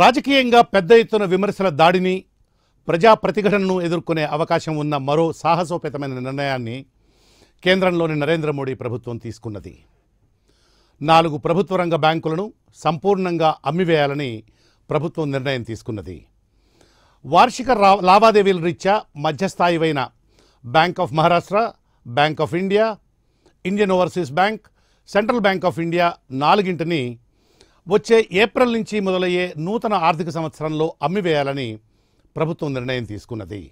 రాజకీయంగా పెద్ద ఎత్తున విమర్శల దాడిని ప్రజా ప్రతిఘటనను ఎదుర్కొనే అవకాశం ఉన్న మరో సాహసోపేతమైన నిర్ణయాన్ని కేంద్రంలోని నరేంద్ర మోడీ ప్రభుత్వం తీసుకున్నది నాలుగు ప్రభుత్వ రంగ బ్యాంకులను సంపూర్ణంగా అమ్మివేయాలని ప్రభుత్వం నిర్ణయం తీసుకున్నది వార్షిక లావాదేవీల రీత్యా మధ్యస్థాయివైన bank of Maharashtra bank of India Indian overseas bank central bank of India నాలుగింటిని వచ్చే ఏప్రిల్ నుంచి మొదలయ్యే నూతన ఆర్థిక సంవత్సరంలో అమ్మివేయాలని ప్రభుత్వం నిర్ణయం తీసుకున్నది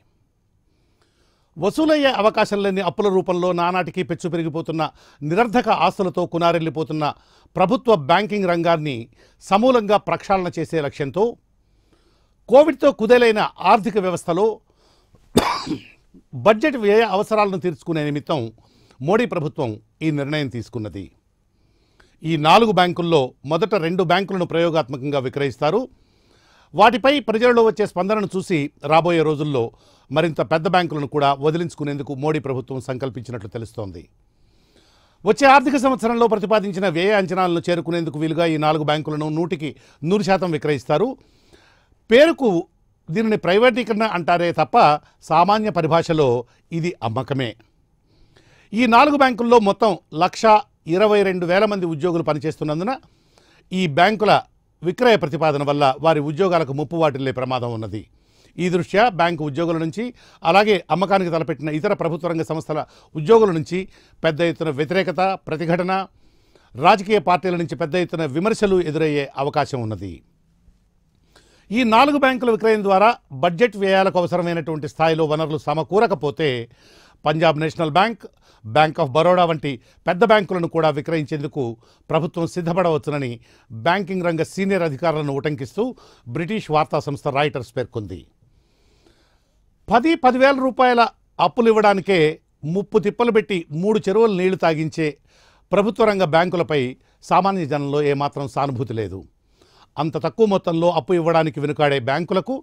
వసూలయ్యే అవకాశం లేని అప్పుల రూపంలో నానాటికి పెచ్చు పెరిగిపోతున్న నిరర్ధక ఆస్తులతో కునారెల్లిపోతున్న ప్రభుత్వ బ్యాంకింగ్ రంగాన్ని సమూలంగా ప్రక్షాళన చేసే లక్ష్యంతో కోవిడ్తో కుదేలైన ఆర్థిక వ్యవస్థలో బడ్జెట్ వ్యయ అవసరాలను తీర్చుకునే నిమిత్తం మోడీ ప్రభుత్వం ఈ నిర్ణయం తీసుకున్నది ఈ నాలుగు బ్యాంకుల్లో మొదట రెండు బ్యాంకులను ప్రయోగాత్మకంగా విక్రయిస్తారు వాటిపై ప్రజలలో వచ్చే స్పందనను చూసి రాబోయే రోజుల్లో మరింత పెద్ద బ్యాంకులను కూడా వదిలించుకునేందుకు మోడీ ప్రభుత్వం సంకల్పించినట్లు తెలుస్తోంది వచ్చే ఆర్థిక సంవత్సరంలో ప్రతిపాదించిన వ్యయ అంచనాలను చేరుకునేందుకు వీలుగా ఈ నాలుగు బ్యాంకులను నూటికి నూరు శాతం విక్రయిస్తారు పేరుకు దీనిని ప్రైవేటీకరణ అంటారే తప్ప సామాన్య పరిభాషలో ఇది అమ్మకమే ఈ నాలుగు బ్యాంకుల్లో మొత్తం లక్ష ఇరవై రెండు వేల మంది ఉద్యోగులు పనిచేస్తున్నందున ఈ బ్యాంకుల విక్రయ ప్రతిపాదన వల్ల వారి ఉద్యోగాలకు ముప్పు వాటిల్లే ప్రమాదం ఉన్నది ఈ దృష్ట్యా బ్యాంకు ఉద్యోగుల నుంచి అలాగే అమ్మకానికి తలపెట్టిన ఇతర ప్రభుత్వ రంగ సంస్థల ఉద్యోగుల నుంచి పెద్ద ఎత్తున వ్యతిరేకత ప్రతిఘటన రాజకీయ పార్టీల నుంచి పెద్ద ఎత్తున విమర్శలు ఎదురయ్యే అవకాశం ఉన్నది ఈ నాలుగు బ్యాంకుల విక్రయం ద్వారా బడ్జెట్ వ్యయాలకు అవసరమైనటువంటి స్థాయిలో వనరులు సమకూరకపోతే Punjab national bank bank of Baroda వంటి పెద్ద బ్యాంకులను కూడా విక్రయించేందుకు ప్రభుత్వం సిద్ధపడవచ్చునని బ్యాంకింగ్ రంగ సీనియర్ అధికారులను ఉటంకిస్తూ బ్రిటిష్ వార్తా సంస్థ రాయిటర్స్ పేర్కొంది పది పదివేల రూపాయల అప్పులు ఇవ్వడానికే ముప్పు తిప్పలు పెట్టి మూడు చెరువులు నీళ్లు తాగించే ప్రభుత్వ రంగ బ్యాంకులపై సామాన్య జనంలో ఏమాత్రం సానుభూతి లేదు అంత తక్కువ మొత్తంలో అప్పు ఇవ్వడానికి వెనుకాడే బ్యాంకులకు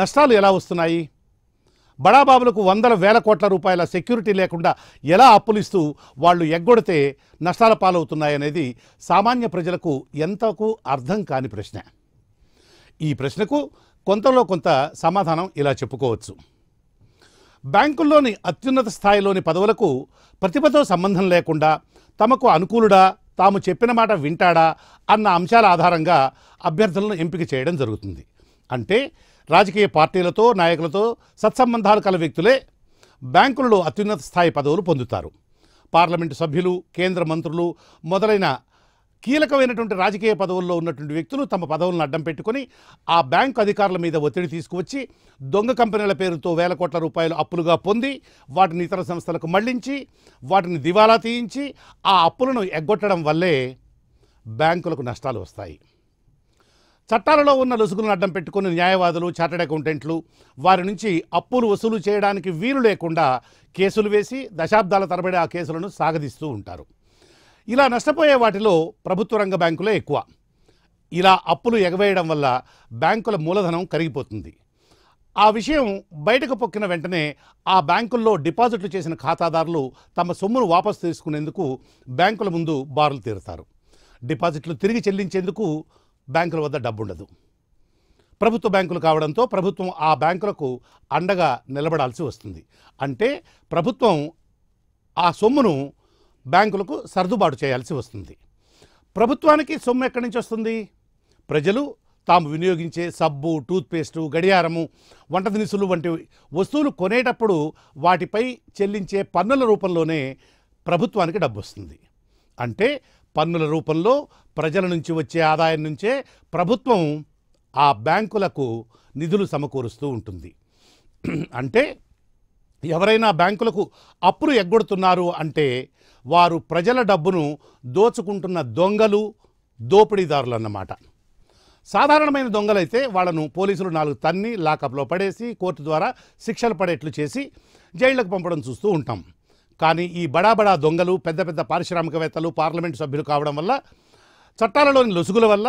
నష్టాలు ఎలా వస్తున్నాయి బడాబాబులకు వందల వేల కోట్ల రూపాయల సెక్యూరిటీ లేకుండా ఎలా అప్పులిస్తూ వాళ్ళు ఎగ్గొడితే నష్టాల పాలవుతున్నాయనేది సామాన్య ప్రజలకు ఎంతకు అర్థం కాని ప్రశ్న ఈ ప్రశ్నకు కొంతలో కొంత సమాధానం ఇలా చెప్పుకోవచ్చు బ్యాంకుల్లోని అత్యున్నత స్థాయిలోని పదవులకు ప్రతిభతో సంబంధం లేకుండా తమకు అనుకూలుడా తాము చెప్పిన మాట వింటాడా అన్న అంశాల ఆధారంగా అభ్యర్థులను ఎంపిక చేయడం జరుగుతుంది అంటే రాజకీయ పార్టీలతో నాయకులతో సత్సంబంధాలు కల వ్యక్తులే బ్యాంకులలో అత్యున్నత స్థాయి పదవులు పొందుతారు పార్లమెంటు సభ్యులు కేంద్ర మంత్రులు మొదలైన కీలకమైనటువంటి రాజకీయ పదవుల్లో ఉన్నటువంటి వ్యక్తులు తమ పదవులను అడ్డం పెట్టుకుని ఆ బ్యాంకు అధికారుల మీద ఒత్తిడి తీసుకువచ్చి దొంగ కంపెనీల పేరుతో వేల కోట్ల రూపాయలు అప్పులుగా పొంది వాటిని ఇతర సంస్థలకు మళ్లించి వాటిని దివాలా తీయించి ఆ అప్పులను ఎగ్గొట్టడం వల్లే బ్యాంకులకు నష్టాలు వస్తాయి చట్టాలలో ఉన్న లొసుగులను అడ్డం పెట్టుకుని న్యాయవాదులు చార్టెడ్ అకౌంటెంట్లు వారి నుంచి అప్పులు వసూలు చేయడానికి వీలు లేకుండా కేసులు వేసి దశాబ్దాల తరబడి ఆ కేసులను సాగదీస్తూ ఉంటారు ఇలా నష్టపోయే వాటిలో ప్రభుత్వ రంగ బ్యాంకులే ఎక్కువ ఇలా అప్పులు ఎగవేయడం వల్ల బ్యాంకుల మూలధనం కరిగిపోతుంది ఆ విషయం బయటకు పొక్కిన వెంటనే ఆ బ్యాంకుల్లో డిపాజిట్లు చేసిన ఖాతాదారులు తమ సొమ్మును వాపసు తీసుకునేందుకు బ్యాంకుల ముందు బారులు తీరుతారు డిపాజిట్లు తిరిగి చెల్లించేందుకు బ్యాంకుల వద్ద డబ్బు ఉండదు ప్రభుత్వ బ్యాంకులు కావడంతో ప్రభుత్వం ఆ బ్యాంకులకు అండగా నిలబడాల్సి వస్తుంది అంటే ప్రభుత్వం ఆ సొమ్మును బ్యాంకులకు సర్దుబాటు చేయాల్సి వస్తుంది ప్రభుత్వానికి సొమ్ము ఎక్కడి నుంచి వస్తుంది ప్రజలు తాము వినియోగించే సబ్బు టూత్పేస్టు గడియారము వంట దినుసులు వంటి వస్తువులు కొనేటప్పుడు వాటిపై చెల్లించే పన్నుల రూపంలోనే ప్రభుత్వానికి డబ్బు వస్తుంది అంటే పన్నుల రూపంలో ప్రజల నుంచి వచ్చే ఆదాయం నుంచే ప్రభుత్వం ఆ బ్యాంకులకు నిధులు సమకూరుస్తూ ఉంటుంది అంటే ఎవరైనా బ్యాంకులకు అప్పులు ఎగ్గొడుతున్నారు అంటే వారు ప్రజల డబ్బును దోచుకుంటున్న దొంగలు దోపిడీదారులు అన్నమాట సాధారణమైన దొంగలైతే వాళ్లను పోలీసులు నాలుగు తన్ని లాకప్లో పడేసి కోర్టు ద్వారా శిక్షలు పడేట్లు చేసి జైళ్లకు పంపడం చూస్తూ ఉంటాం కానీ ఈ బడాబడా దొంగలు పెద్ద పెద్ద పారిశ్రామికవేత్తలు పార్లమెంట్ సభ్యులు కావడం వల్ల చట్టాలలోని లొసుగుల వల్ల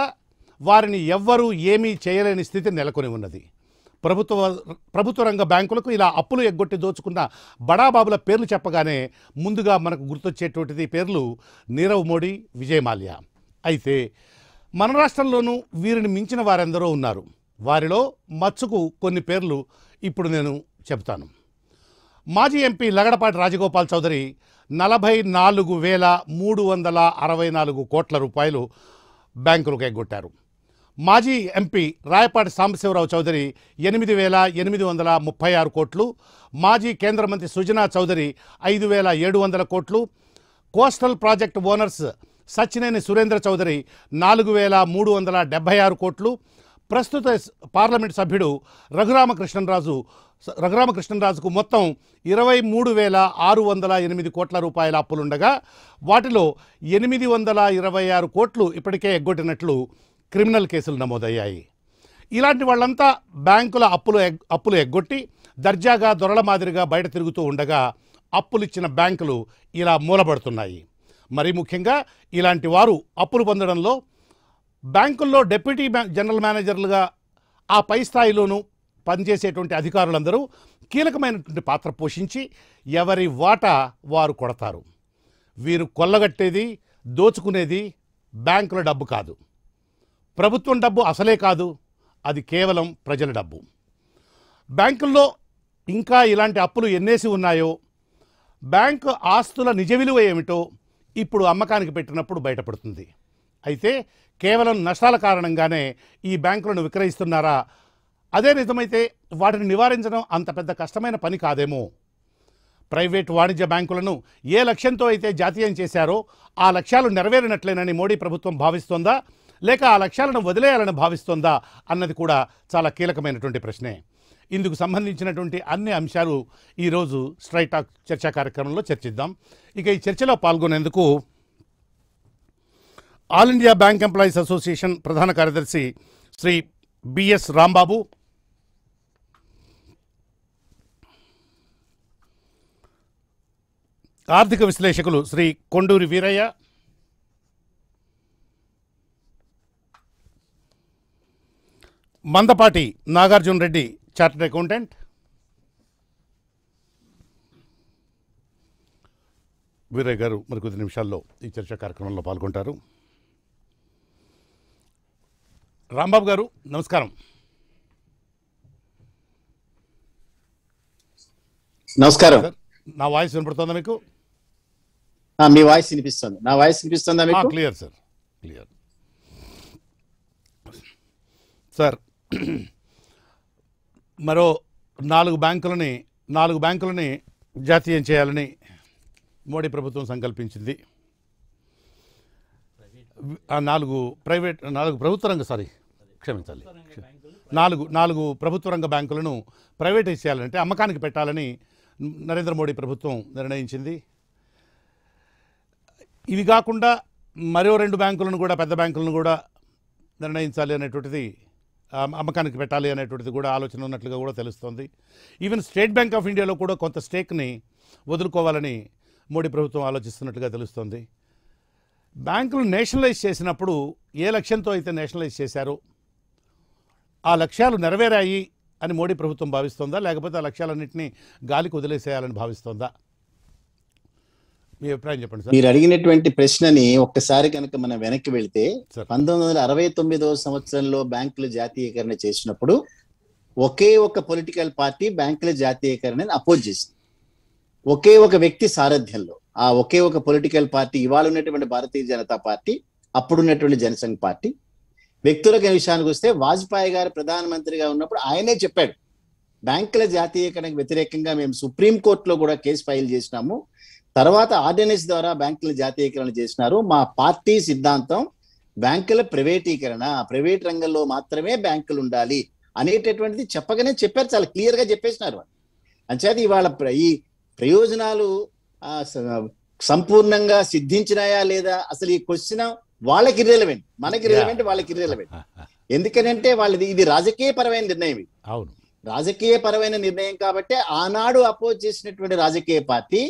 వారిని ఎవ్వరూ ఏమీ చేయలేని స్థితి నెలకొని ఉన్నది ప్రభుత్వ ప్రభుత్వ రంగ బ్యాంకులకు ఇలా అప్పులు ఎగ్గొట్టి దోచుకున్న బడాబాబుల పేర్లు చెప్పగానే ముందుగా మనకు గుర్తొచ్చేటువంటిది పేర్లు నీరవ్ మోడీ విజయ్ మాల్యా అయితే మన రాష్ట్రంలోనూ వీరిని మించిన వారెందరో ఉన్నారు వారిలో మచ్చుకు కొన్ని పేర్లు ఇప్పుడు నేను చెప్తాను మాజీ ఎంపీ లగడపాటి రాజగోపాల్ చౌదరి నలభై నాలుగు వేల మూడు వందల అరవై నాలుగు కోట్ల రూపాయలు బ్యాంకులకు ఎగ్గొట్టారు మాజీ ఎంపీ రాయపాటి సాంబశివరావు చౌదరి ఎనిమిది వేల ఎనిమిది వందల ముప్పై ఆరు కోట్లు మాజీ కేంద్ర మంత్రి సుజనా చౌదరి ఐదు వేల ఏడు వందల కోట్లు coastal project owners Sachineni Surendra Chaudhary నాలుగు వేల మూడు వందల డెబ్బై ఆరు కోట్లు ప్రస్తుత పార్లమెంట్ సభ్యుడు రఘురామకృష్ణరాజు రఘురామకృష్ణరాజుకు మొత్తం ఇరవై మూడు వేల ఆరు వందల ఎనిమిది కోట్ల రూపాయల అప్పులుండగా వాటిలో ఎనిమిది వందల ఇరవై ఆరు కోట్లు ఇప్పటికే ఎగ్గొట్టినట్లు క్రిమినల్ కేసులు నమోదయ్యాయి ఇలాంటి వాళ్ళంతా బ్యాంకుల అప్పులు అప్పులు ఎగ్గొట్టి దర్జాగా దొరల మాదిరిగా బయట తిరుగుతూ ఉండగా అప్పులిచ్చిన బ్యాంకులు ఇలా మూలబడుతున్నాయి మరీ ముఖ్యంగా ఇలాంటి వారు అప్పులు పొందడంలో బ్యాంకుల్లో డెప్యూటీ జనరల్ మేనేజర్లుగా ఆ పై స్థాయిలోనూ పనిచేసేటువంటి అధికారులందరూ కీలకమైనటువంటి పాత్ర పోషించి ఎవరి వాటా వారు కొడతారు వీరు కొల్లగట్టేది దోచుకునేది బ్యాంకుల డబ్బు కాదు ప్రభుత్వం డబ్బు అసలే కాదు అది కేవలం ప్రజల డబ్బు బ్యాంకుల్లో ఇంకా ఇలాంటి అప్పులు ఎన్నేసి ఉన్నాయో బ్యాంకు ఆస్తుల నిజ విలువ ఏమిటో ఇప్పుడు అమ్మకానికి పెట్టినప్పుడు బయటపడుతుంది అయితే కేవలం నష్టాల కారణంగానే ఈ బ్యాంకులను విక్రయిస్తున్నారా అదే నిజమైతే వాటిని నివారించడం అంత పెద్ద కష్టమైన పని కాదేమో ప్రైవేట్ వాణిజ్య బ్యాంకులను ఏ లక్ష్యంతో అయితే జాతీయం చేశారో ఆ లక్ష్యాలు నెరవేరినట్లేనని మోడీ ప్రభుత్వం భావిస్తోందా లేక ఆ లక్ష్యాలను వదిలేయాలని భావిస్తోందా అన్నది కూడా చాలా కీలకమైనటువంటి ప్రశ్నే ఇందుకు సంబంధించినటువంటి అన్ని అంశాలు ఈరోజు స్ట్రైటాక్ చర్చా కార్యక్రమంలో చర్చిద్దాం ఇక ఈ చర్చలో పాల్గొనేందుకు all India bank employees association ప్రధాన కార్యదర్శి శ్రీ బిఎస్ రాంబాబు ఆర్థిక విశ్లేషకులు శ్రీ కొండూరి వీరయ్య మందపాటి నాగార్జున రెడ్డి చార్టెడ్ అకౌంటెంట్ వీరయ్య గారు మరికొద్ది నిమిషాల్లో ఈ చర్చ కార్యక్రమంలో పాల్గొంటారు రాంబాబు గారు నమస్కారం నమస్కారం నా వాయిస్ వినపడుతుందా మీకు మీ వాయిస్ వినిపిస్తుంది నా వాయిస్ వినిపిస్తుందా మీకు క్లియర్ సార్ క్లియర్ సార్ మరో నాలుగు బ్యాంకులని నాలుగు బ్యాంకులని జాతీయం చేయాలని మోడీ ప్రభుత్వం సంకల్పించింది ఆ నాలుగు ప్రైవేట్ నాలుగు ప్రభుత్వ రంగ సారీ క్షమించాలి నాలుగు నాలుగు ప్రభుత్వ రంగ బ్యాంకులను ప్రైవేటైజ్ చేయాలంటే అమ్మకానికి పెట్టాలని నరేంద్ర మోడీ ప్రభుత్వం నిర్ణయించింది ఇవి కాకుండా మరో రెండు బ్యాంకులను కూడా పెద్ద బ్యాంకులను కూడా నిర్ణయించాలి అనేటువంటిది అమ్మకానికి పెట్టాలి అనేటువంటిది కూడా ఆలోచన ఉన్నట్లుగా కూడా తెలుస్తోంది ఈవెన్ స్టేట్ బ్యాంక్ ఆఫ్ ఇండియాలో కూడా కొంత స్టేక్ని వదులుకోవాలని మోడీ ప్రభుత్వం ఆలోచిస్తున్నట్లుగా తెలుస్తోంది బ్యాంకులు నేషనలైజ్ చేసినప్పుడు ఏ లక్ష్యంతో అయితే నేషనలైజ్ చేశారో ఆ లక్ష్యాలు నెరవేరాయి అని మోడీ ప్రభుత్వం భావిస్తోందా లేకపోతే ఆ లక్ష్యాలన్నింటినీ గాలికి వదిలేసేయాలని భావిస్తోందా మీ అభిప్రాయం చెప్పండి మీరు అడిగినటువంటి ప్రశ్నని ఒక్కసారి కనుక మనం వెనక్కి వెళితే పంతొమ్మిది వందల అరవై తొమ్మిదవ సంవత్సరంలో బ్యాంకులు జాతీయకరణ చేసినప్పుడు ఒకే ఒక పొలిటికల్ పార్టీ బ్యాంకుల జాతీయకరణని అపోజ్ చేసింది ఒకే ఒక వ్యక్తి సారథ్యంలో ఆ ఒకే ఒక పొలిటికల్ పార్టీ ఇవాళ ఉన్నటువంటి భారతీయ జనతా పార్టీ అప్పుడున్నటువంటి జనసంఘ్ పార్టీ వ్యక్తులకు విషయానికి వస్తే వాజ్పేయి గారు ప్రధానమంత్రిగా ఉన్నప్పుడు ఆయనే చెప్పాడు బ్యాంకుల జాతీయకరణకు వ్యతిరేకంగా మేము సుప్రీంకోర్టులో కూడా కేసు ఫైల్ చేసినాము తర్వాత ఆర్డినెన్స్ ద్వారా బ్యాంకుల జాతీయకరణ చేసినారు మా పార్టీ సిద్ధాంతం బ్యాంకుల ప్రైవేటీకరణ ప్రైవేట్ రంగంలో మాత్రమే బ్యాంకులు ఉండాలి అనేటటువంటిది చెప్పగానే చెప్పారు చాలా క్లియర్ గా చెప్పేసినారు అంచేత ఇవాళ ఈ ప్రయోజనాలు సంపూర్ణంగా సిద్ధించినాయా లేదా అసలు ఈ క్వశ్చన్ వాళ్ళకి రిలవెంట్ మనకి రిలవెంట్ వాళ్ళకి ఇర్రెలవెంట్ ఎందుకనంటే వాళ్ళది ఇది రాజకీయ పరమైన నిర్ణయం ఇది రాజకీయ పరమైన నిర్ణయం కాబట్టి ఆనాడు అపోజ్ చేసినటువంటి రాజకీయ పార్టీ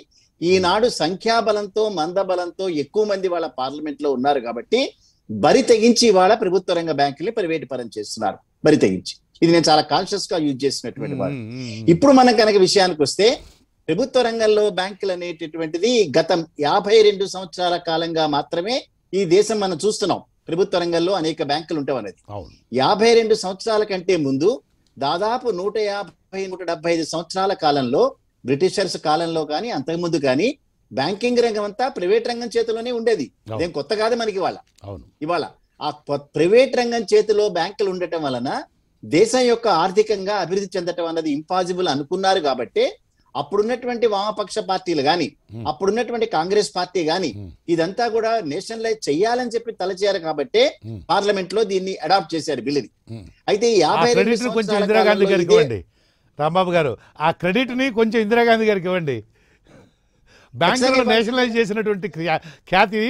ఈనాడు సంఖ్యాబలంతో మందబలంతో ఎక్కువ మంది వాళ్ళ పార్లమెంట్ లో ఉన్నారు కాబట్టి బరి తెగించి ఇవాళ ప్రభుత్వ రంగ బ్యాంకుల్ని ప్రైవేటీపరం చేస్తున్నారు బరి తెగించి ఇది నేను చాలా కాన్షియస్ గా యూజ్ చేసినటువంటి వాళ్ళు ఇప్పుడు మనం కనుక విషయానికి వస్తే ప్రభుత్వ రంగంలో బ్యాంకులు అనేటటువంటిది గత యాభై రెండు సంవత్సరాల కాలంగా మాత్రమే ఈ దేశం మనం చూస్తున్నాం ప్రభుత్వ రంగంలో అనేక బ్యాంకులు ఉంటాయి యాభై రెండు సంవత్సరాల కంటే ముందు దాదాపు నూట యాభై నూట డెబ్బై ఐదు సంవత్సరాల కాలంలో బ్రిటిషర్స్ కాలంలో కానీ అంతకుముందు కానీ బ్యాంకింగ్ రంగం అంతా ప్రైవేట్ రంగం చేతిలోనే ఉండేది ఏం కొత్త కాదు మనకి ఇవాళ ఇవాళ ఆ ప్రైవేట్ రంగం చేతిలో బ్యాంకులు ఉండటం వలన దేశం యొక్క ఆర్థికంగా అభివృద్ధి చెందటం అన్నది ఇంపాసిబుల్ అనుకున్నారు కాబట్టి అప్పుడున్నటువంటి వామపక్ష పార్టీలు గాని అప్పుడున్నటువంటి కాంగ్రెస్ పార్టీ గాని ఇదంతా కూడా నేషనలైజ్ చేయాలని చెప్పి తలచేయారు కాబట్టి పార్లమెంట్ లో దీన్ని అడాప్ట్ చేశారు బిల్లుని అయితే యాభై రెండు రాంబాబు గారు ఆ క్రెడిట్ని కొంచెం ఇందిరాగాంధీ గారికి ఇవ్వండి బ్యాంకులు నేషనలైజ్ చేసినటువంటి ఖ్యాతి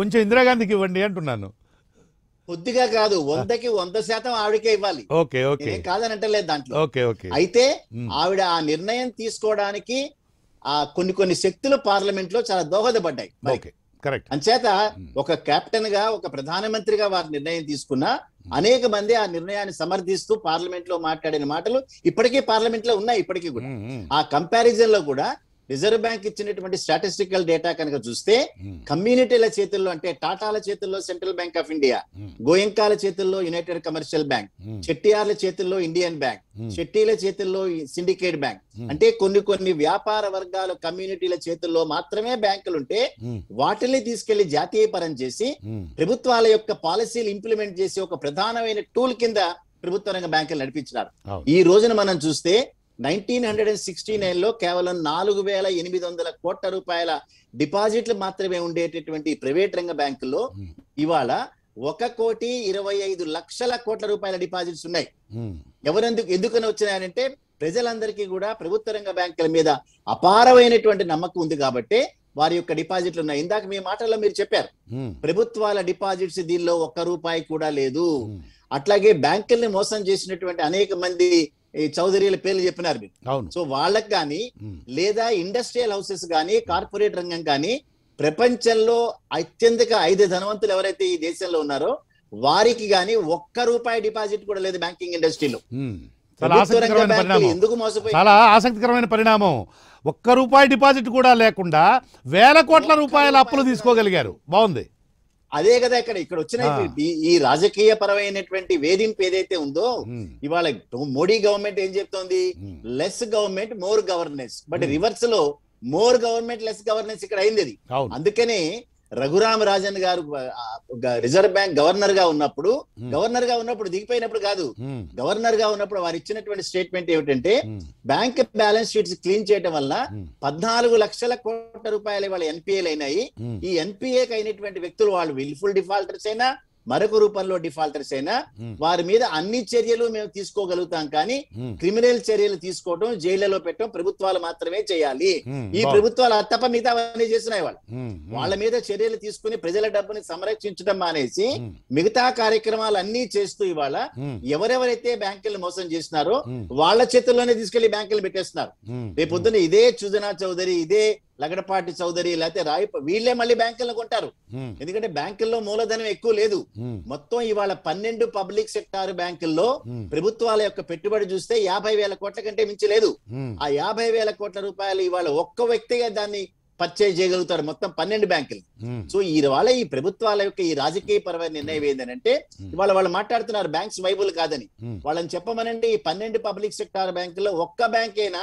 కొంచెం ఇందిరాగాంధీకి ఇవ్వండి అంటున్నాను కొద్దిగా కాదు వందకి వంద శాతం ఆవిడకే ఇవ్వాలి ఓకే ఓకే కాదని అంటలేదు దాంట్లో ఓకే ఓకే అయితే ఆవిడ ఆ నిర్ణయం తీసుకోవడానికి ఆ కొన్ని కొన్ని శక్తులు పార్లమెంట్ లో చాలా దోహదపడ్డాయి కరెక్ట్ అంచేత ఒక కెప్టెన్ గా ఒక ప్రధానమంత్రిగా వారు నిర్ణయం తీసుకున్నా అనేక మంది ఆ నిర్ణయాన్ని సమర్థిస్తూ పార్లమెంట్ లో మాట్లాడిన మాటలు ఇప్పటికీ పార్లమెంట్ లో ఉన్నాయి ఇప్పటికీ కూడా ఆ కంపారిజన్ లో కూడా రిజర్వ్ బ్యాంక్ ఇచ్చినటువంటి స్టాటిస్టికల్ డేటా కనుక చూస్తే hmm. కమ్యూనిటీల చేతుల్లో అంటే టాటాల చేతుల్లో central bank of India hmm. గోయంకాల చేతుల్లో యునైటెడ్ కమర్షియల్ బ్యాంక్ hmm. చెట్టియార్ల చేతుల్లో ఇండియన్ బ్యాంక్ చెట్టీల చేతుల్లో సిండికేట్ బ్యాంక్ అంటే కొన్ని కొన్ని వ్యాపార వర్గాలు కమ్యూనిటీల చేతుల్లో మాత్రమే బ్యాంకులు ఉంటే వాటిని తీసుకెళ్లి జాతీయ పరం చేసి ప్రభుత్వాల యొక్క పాలసీలు ఇంప్లిమెంట్ చేసి ఒక ప్రధానమైన టూల్ కింద ప్రభుత్వ రంగ బ్యాంకులు నడిపించినారు ఈ రోజున మనం చూస్తే నైన్టీన్ హండ్రెడ్ అండ్ సిక్స్టీ లో కేవలం నాలుగు వేల ఎనిమిది వందల కోట్ల రూపాయల డిపాజిట్లు మాత్రమే ఉండేటటువంటి ప్రైవేట్ రంగ బ్యాంకుల్లో hmm. ఇవాళ ఒక కోటి ఇరవై ఐదు లక్షల కోట్ల రూపాయల డిపాజిట్స్ ఉన్నాయి hmm. ఎవరెందుకు ఎందుకని వచ్చినాయంటే ప్రజలందరికీ కూడా ప్రభుత్వ రంగ బ్యాంకుల మీద అపారమైనటువంటి నమ్మకం ఉంది కాబట్టి వారి యొక్క డిపాజిట్లు ఉన్నాయి ఇందాక మీ మాటల్లో మీరు చెప్పారు hmm. ప్రభుత్వాల డిపాజిట్స్ దీనిలో ఒక్క రూపాయి కూడా లేదు అట్లాగే బ్యాంకుల్ని మోసం చేసినటువంటి అనేక మంది ఈ పేర్లు చెప్పినారు మీరు సో వాళ్ళకి కానీ లేదా ఇండస్ట్రియల్ హౌసెస్ కానీ కార్పొరేట్ రంగం కానీ ప్రపంచంలో అత్యంతగా ఐదు ధనవంతులు ఎవరైతే ఈ దేశంలో ఉన్నారో వారికి కానీ ఒక్క రూపాయి డిపాజిట్ కూడా లేదు బ్యాంకింగ్ ఇండస్ట్రీలో ఎందుకు మోసపోయి చాలా ఆసక్తికరమైన పరిణామం ఒక్క రూపాయి డిపాజిట్ కూడా లేకుండా వేల కోట్ల రూపాయల అప్పులు తీసుకోగలిగారు బాగుంది అదే కదా ఇక్కడ ఇక్కడ వచ్చిన ఈ రాజకీయ పరమైనటువంటి వేధింపు ఏదైతే ఉందో ఇవాళ మోడీ గవర్నమెంట్ ఏం చెప్తోంది less government more governance but reverse లో మోర్ గవర్నమెంట్ లెస్ గవర్నెన్స్ ఇక్కడ అయింది అది అందుకనే రఘురామ రాజన్ గారు రిజర్వ్ బ్యాంక్ గవర్నర్ గా ఉన్నప్పుడు hmm. గవర్నర్ గా ఉన్నప్పుడు దిగిపోయినప్పుడు కాదు hmm. గవర్నర్ గా ఉన్నప్పుడు వారు ఇచ్చినటువంటి స్టేట్మెంట్ ఏమిటంటే hmm. Bank balance sheets clean చేయడం వల్ల పద్నాలుగు లక్షల కోట్ల రూపాయలు వాళ్ళ ఎన్పిఏలు అయినాయి ఈ ఎన్పిఏకి అయినటువంటి వ్యక్తులు వాళ్ళు విల్ఫుల్ డిఫాల్టర్స్ అయినా మరొక రూపంలో డిఫాల్టర్స్ అయినా వారి మీద అన్ని చర్యలు మేము తీసుకోగలుగుతాం కానీ క్రిమినల్ చర్యలు తీసుకోవడం జైళ్లలో పెట్టడం ప్రభుత్వాలు మాత్రమే చేయాలి ఈ ప్రభుత్వాలు తప్ప మిగతా అవన్నీ చేసినాయి వాళ్ళు వాళ్ళ మీద చర్యలు తీసుకుని ప్రజల డబ్బుని సంరక్షించడం మానేసి మిగతా కార్యక్రమాలు అన్ని చేస్తూ ఇవాళ ఎవరెవరైతే బ్యాంకులు మోసం చేసినారో వాళ్ళ చేతుల్లోనే తీసుకెళ్లి బ్యాంకులు పెట్టేస్తున్నారు రేపు పొద్దున ఇదే సుజనా చౌదరి ఇదే లగడపాటి చౌదరి లేకపోతే రాయి వీళ్ళే మళ్ళీ బ్యాంకులను కొంటారు ఎందుకంటే బ్యాంకుల్లో మూలధనం ఎక్కువ లేదు మొత్తం ఇవాళ పన్నెండు పబ్లిక్ సెక్టార్ బ్యాంకుల్లో ప్రభుత్వాల యొక్క పెట్టుబడి చూస్తే యాభై వేల కోట్ల కంటే మించి లేదు ఆ యాభై వేల కోట్ల రూపాయలు ఇవాళ ఒక్క వ్యక్తిగా దాన్ని పర్చేజ్ చేయగలుగుతాడు మొత్తం పన్నెండు బ్యాంకులు సో ఈ వాళ్ళ ఈ ప్రభుత్వాల యొక్క ఈ రాజకీయ పరమైన నిర్ణయం ఏంటంటే ఇవాళ వాళ్ళు మాట్లాడుతున్నారు బ్యాంక్స్ వైబుల్ కాదని వాళ్ళని చెప్పమనండి ఈ పన్నెండు పబ్లిక్ సెక్టార్ బ్యాంకుల్లో ఒక్క బ్యాంక్ అయినా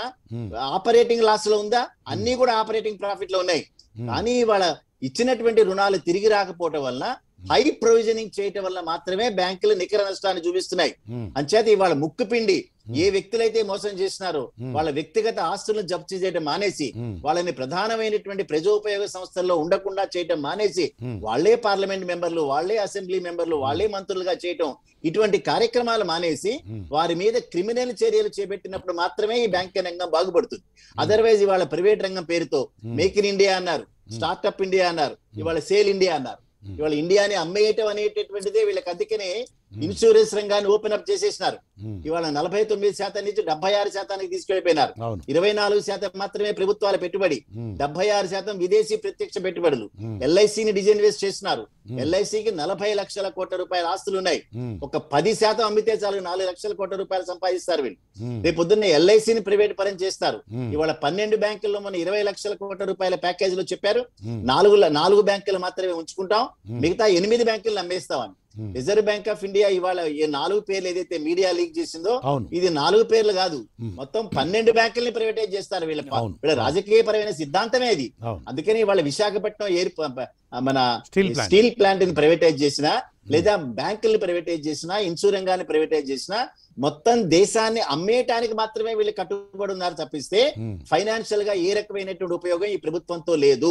ఆపరేటింగ్ లాస్ లో ఉందా అన్ని కూడా ఆపరేటింగ్ ప్రాఫిట్ లో ఉన్నాయి కానీ ఇవాళ ఇచ్చినటువంటి రుణాలు తిరిగి రాకపోవటం వలన హై ప్రొవిజనింగ్ చేయటం వల్ల మాత్రమే బ్యాంకులు నికర నష్టాన్ని చూపిస్తున్నాయి అంచేత ఇవాళ ముక్కుపిండి ఏ వ్యక్తులైతే మోసం చేసినారో వాళ్ళ వ్యక్తిగత ఆస్తులను జప్తు చేయడం మానేసి వాళ్ళని ప్రధానమైనటువంటి ప్రజోపయోగ సంస్థల్లో ఉండకుండా చేయటం మానేసి వాళ్లే పార్లమెంట్ మెంబర్లు వాళ్లే అసెంబ్లీ మెంబర్లు వాళ్లే మంత్రులుగా చేయటం ఇటువంటి కార్యక్రమాలు మానేసి వారి మీద క్రిమినల్ చర్యలు చేపట్టినప్పుడు మాత్రమే ఈ బ్యాంకింగ్ రంగం బాగుపడుతుంది అదర్వైజ్ ఇవాళ ప్రైవేట్ రంగం పేరుతో మేక్ ఇన్ ఇండియా అన్నారు స్టార్ట్అప్ ఇండియా అన్నారు ఇవాళ సేల్ ఇండియా అన్నారు ఇవాళ ఇండియాని అమ్మేయటం అనేటటువంటిదే వీళ్ళకి అందుకనే Hmm. ఇన్సూరెన్స్ రంగాన్ని ఓపెన్ అప్ చేసేసినారు hmm. ఇవాళ నలభై తొమ్మిది శాతం నుంచి డెబ్బై ఆరు శాతానికి తీసుకెళ్లిపోయినారు ఇరవై నాలుగు శాతం మాత్రమే ప్రభుత్వాల పెట్టుబడి hmm. డెబ్బై ఆరు శాతం విదేశీ ప్రత్యక్ష పెట్టుబడులు ఎల్ఐసిని వేస్ట్ చేసినారు ఎల్ఐసికి నలభై లక్షల కోట్ల రూపాయల ఆస్తులు ఉన్నాయి ఒక పది శాతం అమ్మితే చాలు నాలుగు లక్షల కోట్ల రూపాయలు సంపాదిస్తారు వీళ్ళు రేపు పొద్దున్న ఎల్ఐసిని ప్రైవేట్ పరం చేస్తారు ఇవాళ పన్నెండు బ్యాంకుల్లో మన ఇరవై లక్షల కోట్ల రూపాయల ప్యాకేజీలో చెప్పారు నాలుగు నాలుగు బ్యాంకులు మాత్రమే ఉంచుకుంటాం మిగతా ఎనిమిది బ్యాంకులను అమ్మేస్తామని రిజర్వ్ బ్యాంక్ ఆఫ్ ఇండియా ఇవాళ ఏ నాలుగు పేర్లు ఏదైతే మీడియా లీక్ చేసిందో ఇది నాలుగు పేర్లు కాదు hmm. మొత్తం పన్నెండు బ్యాంకుల్ని ప్రైవేటైజ్ చేస్తారు వీళ్ళ వీళ్ళ రాజకీయపరమైన సిద్ధాంతమే ఇది అందుకని వాళ్ళ విశాఖపట్నం ఎయిర్ మన స్టీల్ ప్లాంట్ ని ప్రైవేటైజ్ చేసిన లేదా బ్యాంకుల్ని ప్రైవేటైజ్ చేసినా ఇన్సూరెన్స్ ప్రైవేటైజ్ చేసినా మొత్తం దేశాన్ని అమ్మేయటానికి మాత్రమే వీళ్ళు కట్టుబడి ఉన్నారు తప్పిస్తే ఫైనాన్షియల్ గా ఏ రకమైనటువంటి ఉపయోగం ఈ ప్రభుత్వంతో లేదు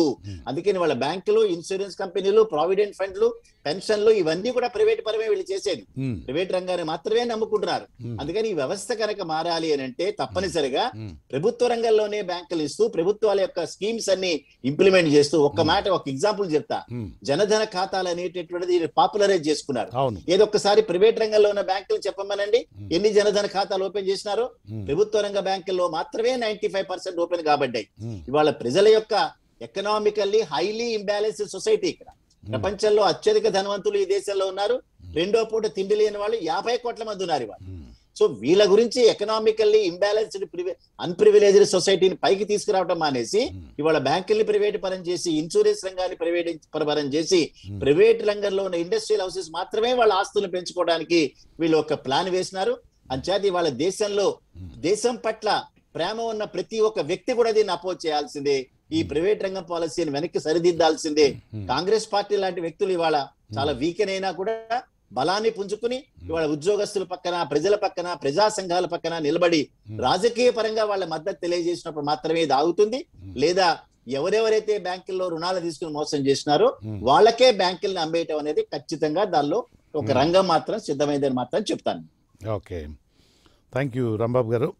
అందుకని వాళ్ళ బ్యాంకులు ఇన్సూరెన్స్ కంపెనీలు ప్రావిడెంట్ ఫండ్లు పెన్షన్లు ఇవన్నీ కూడా ప్రైవేట్ పరమే వీళ్ళు చేసేది ప్రైవేట్ రంగాన్ని మాత్రమే నమ్ముకుంటున్నారు అందుకని ఈ వ్యవస్థ కనుక మారాలి అని అంటే తప్పనిసరిగా ప్రభుత్వ రంగంలోనే బ్యాంకులు ఇస్తూ ప్రభుత్వాల యొక్క స్కీమ్స్ అన్ని ఇంప్లిమెంట్ చేస్తూ ఒక్క మాట ఒక ఎగ్జాంపుల్ చెప్తా జనధన ఖాతాలు అనేటటువంటిది పాపులరైజ్ ఓపెన్ చేసుకున్నారు ఏదో ఒకసారి ప్రైవేట్ రంగంలో ఉన్న బ్యాంకులు చెప్పమనండి ఎన్ని జనధన ఖాతాలు ఓపెన్ చేసినారో ప్రభుత్వ రంగ బ్యాంకుల్లో మాత్రమే నైన్టీ ఫైవ్ పర్సెంట్ ఓపెన్ కాబడ్డాయి ఇవాళ ప్రజల యొక్క ఎకనామికల్లీ హైలీ ఇంబ్యాలెన్స్ సొసైటీ ఇక్కడ ప్రపంచంలో అత్యధిక ధనవంతులు ఈ దేశంలో ఉన్నారు రెండో పూట తిండి లేని వాళ్ళు యాభై కోట్ల మంది ఉన్నారు ఇవాళ సో వీళ్ళ గురించి ఎకనామికల్లీ ఇంబ్యాలెన్స్డ్ అన్ప్రివిలేజ్డ్ సొసైటీని పైకి తీసుకురావడం మానేసి ఇవాళ బ్యాంకుల్ని ప్రైవేట్ పరం చేసి ఇన్సూరెన్స్ రంగాన్ని ప్రైవేట్ పరం చేసి ప్రైవేట్ రంగంలో ఉన్న ఇండస్ట్రియల్ హౌసెస్ మాత్రమే వాళ్ళ ఆస్తులను పెంచుకోవడానికి వీళ్ళు ఒక ప్లాన్ వేసినారు అంచేది వాళ్ళ దేశంలో దేశం పట్ల ప్రేమ ఉన్న ప్రతి ఒక్క వ్యక్తి కూడా దీన్ని అపోజ్ చేయాల్సిందే ఈ ప్రైవేట్ రంగం పాలసీని వెనక్కి సరిదిద్దాల్సిందే కాంగ్రెస్ పార్టీ లాంటి వ్యక్తులు ఇవాళ చాలా వీకెన్ అయినా కూడా బలాన్ని పుంజుకుని వాళ్ళ ఉద్యోగస్తుల పక్కన ప్రజల పక్కన ప్రజా సంఘాల పక్కన నిలబడి రాజకీయ పరంగా వాళ్ళ మద్దతు తెలియజేసినప్పుడు మాత్రమే ఇది ఆగుతుంది లేదా ఎవరెవరైతే బ్యాంకుల్లో రుణాలు తీసుకుని మోసం చేసినారో వాళ్ళకే బ్యాంకుల్ని అమ్మేయటం అనేది ఖచ్చితంగా దానిలో ఒక రంగం మాత్రం సిద్ధమైందని మాత్రం చెప్తాను ఓకే థ్యాంక్ యూ రంబాబు గారు